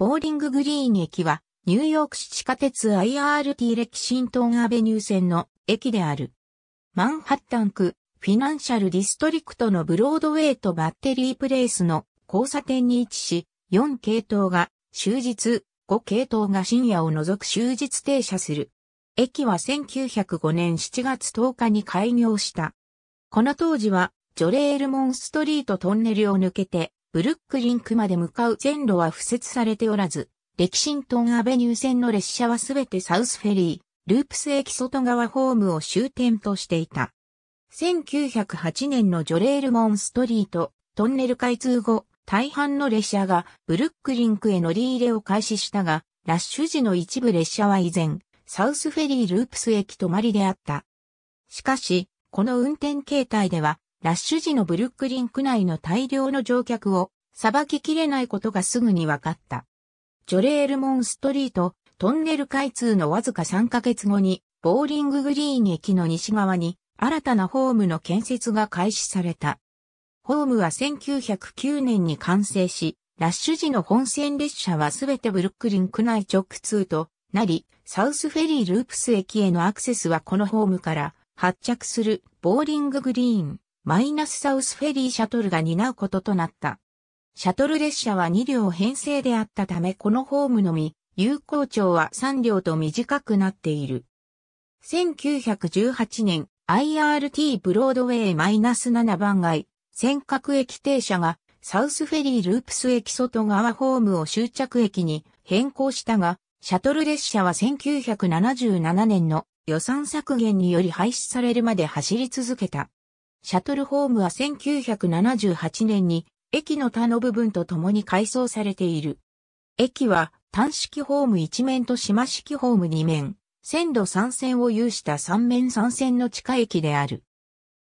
ボーリンググリーン駅は、ニューヨーク市地下鉄 IRT レキシントンアベニュー線の駅である。マンハッタン区、フィナンシャルディストリクトのブロードウェイとバッテリープレイスの交差点に位置し、4系統が終日、5系統が深夜を除く終日停車する。駅は1905年7月10日に開業した。この当時は、ジョレールモンストリートトンネルを抜けて、ブルックリンクまで向かう線路は敷設されておらず、レキシントンアベニュー線の列車はすべてサウスフェリー、ループス駅外側ホームを終点としていた。1908年のジョレールモンストリート、トンネル開通後、大半の列車がブルックリンクへ乗り入れを開始したが、ラッシュ時の一部列車は以前、サウスフェリーループス駅止まりであった。しかし、この運転形態では、ラッシュ時のブルックリン区内の大量の乗客を裁ききれないことがすぐに分かった。ジョレールモンストリート、トンネル開通のわずか3ヶ月後に、ボーリンググリーン駅の西側に、新たなホームの建設が開始された。ホームは1909年に完成し、ラッシュ時の本線列車はすべてブルックリン区内直通となり、サウスフェリーループス駅へのアクセスはこのホームから発着するボーリンググリーンマイナスサウスフェリーシャトルが担うこととなった。シャトル列車は2両編成であったためこのホームのみ、有効長は3両と短くなっている。1918年、IRT ブロードウェイ -7 番街、尖閣駅停車がサウスフェリーループス駅外側ホームを終着駅に変更したが、シャトル列車は1977年の予算削減により廃止されるまで走り続けた。シャトルホームは1978年に駅の他の部分と共に改装されている。駅は単式ホーム1面と島式ホーム2面、線路3線を有した3面3線の地下駅である。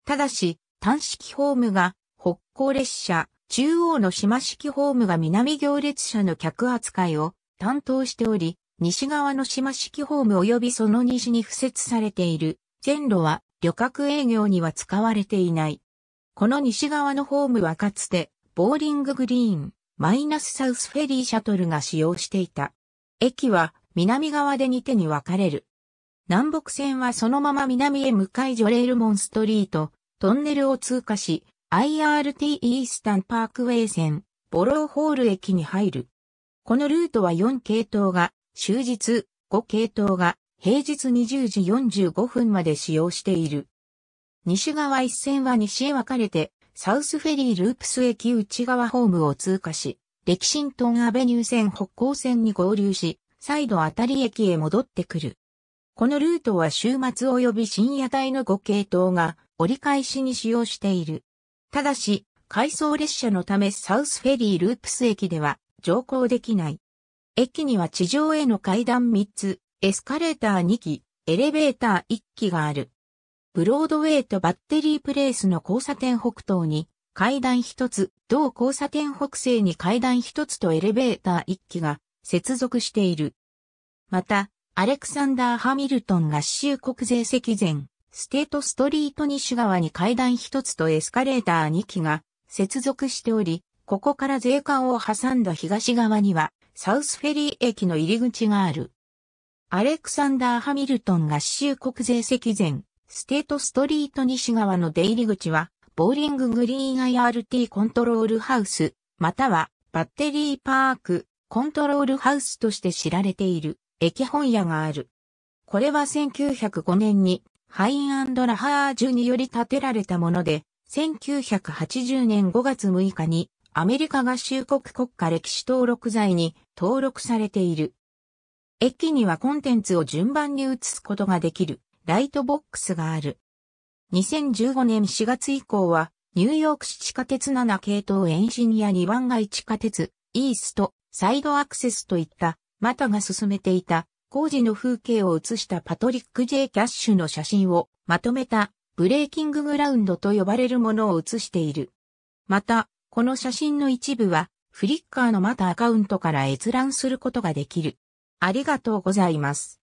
ただし、単式ホームが北港列車、中央の島式ホームが南行列車の客扱いを担当しており、西側の島式ホーム及びその西に付設されている、線路は旅客営業には使われていない。この西側のホームはかつて、ボーリンググリーン、マイナスサウスフェリーシャトルが使用していた。駅は南側で2手に分かれる。南北線はそのまま南へ向かいジョレールモンストリート、トンネルを通過し、IRT イースタンパークウェイ線、ボローホール駅に入る。このルートは4系統が、終日5系統が平日20時45分まで使用している。西側一線は西へ分かれて、サウスフェリーループス駅内側ホームを通過し、レキシントンアベニュー線北高線に合流し、再度あたり駅へ戻ってくる。このルートは週末及び深夜帯の5系統が折り返しに使用している。ただし、回送列車のためサウスフェリーループス駅では乗降できない。駅には地上への階段3つ、エスカレーター2機、エレベーター1機がある。ブロードウェイとバッテリープレイスの交差点北東に階段1つ、同交差点北西に階段1つとエレベーター1機が接続している。また、アレクサンダー・ハミルトン合衆国税席前、ステートストリート西側に階段1つとエスカレーター2機が接続しており、ここから税関を挟んだ東側には、サウスフェリー駅の入り口がある。アレクサンダー・ハミルトン合衆国税席前、ステートストリート西側の出入り口は、ボーリンググリーン IRT コントロールハウス、またはバッテリーパーク、コントロールハウスとして知られている、駅本屋がある。これは1905年に、ハインラハージュにより建てられたもので、1980年5月6日に、アメリカ合衆国国家歴史登録罪に登録されている。駅にはコンテンツを順番に移すことができるライトボックスがある。2015年4月以降は、ニューヨーク市地下鉄7系統延伸や2番街地下鉄、イースト、サイドアクセスといった、マタが進めていた工事の風景を写したパトリック・ジェイキャッシュの写真をまとめたブレイキンググラウンドと呼ばれるものを写している。また、この写真の一部は、フリッカーのまたアカウントから閲覧することができる。ありがとうございます。